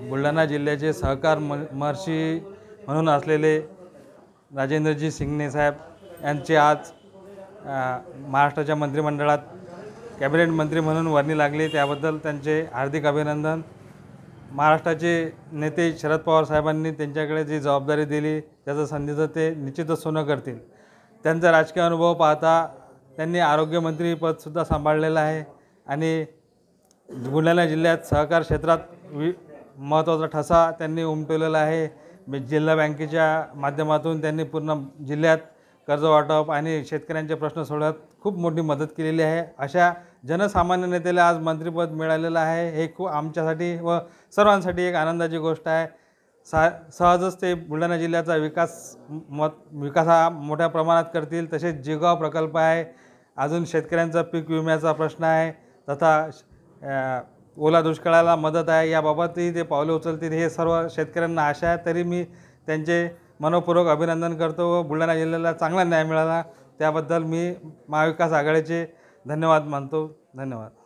बुलढाणा जिल्ह्याचे सहकार म महर्षी म्हणून असलेले राजेंद्रजी शिंगणे साहेब यांचे आज महाराष्ट्राच्या मंत्रिमंडळात कॅबिनेट मंत्री म्हणून वर्णी लागली त्याबद्दल त्यांचे हार्दिक अभिनंदन महाराष्ट्राचे नेते शरद पवार साहेबांनी त्यांच्याकडे जी जबाबदारी दिली त्याचं संधीचं ते निश्चितच सोनं करतील त्यांचा राजकीय अनुभव पाहता त्यांनी आरोग्यमंत्री पदसुद्धा सांभाळलेलं आहे आणि बुलढाणा जिल्ह्यात सहकार क्षेत्रात वि महत्त्वाचा ठसा त्यांनी उमटवलेला आहे जिल्हा बँकेच्या माध्यमातून त्यांनी पूर्ण जिल्ह्यात कर्ज वाटप आणि शेतकऱ्यांचे प्रश्न सोडवत खूप मोठी मदत केलेली आहे अशा जनसामान्य नेत्याला आज मंत्रिपद मिळालेलं आहे हे खूप आमच्यासाठी व सर्वांसाठी एक आनंदाची गोष्ट आहे सा सहजच ते बुलढाणा जिल्ह्याचा विकास मत विकास हा मोठ्या प्रमाणात करतील तसेच जिगाव प्रकल्प आहे अजून शेतकऱ्यांचा पीक विम्याचा प्रश्न आहे तथा ओला दुष्काळाला मदत आहे याबाबतही ते पावले उचलतील हे सर्व शेतकऱ्यांना आशा आहे तरी मी त्यांचे मनपूर्वक अभिनंदन करतो व बुलढाणा जिल्ह्याला चांगला न्याय मिळाला त्याबद्दल मी महाविकास आघाडीचे धन्यवाद मानतो धन्यवाद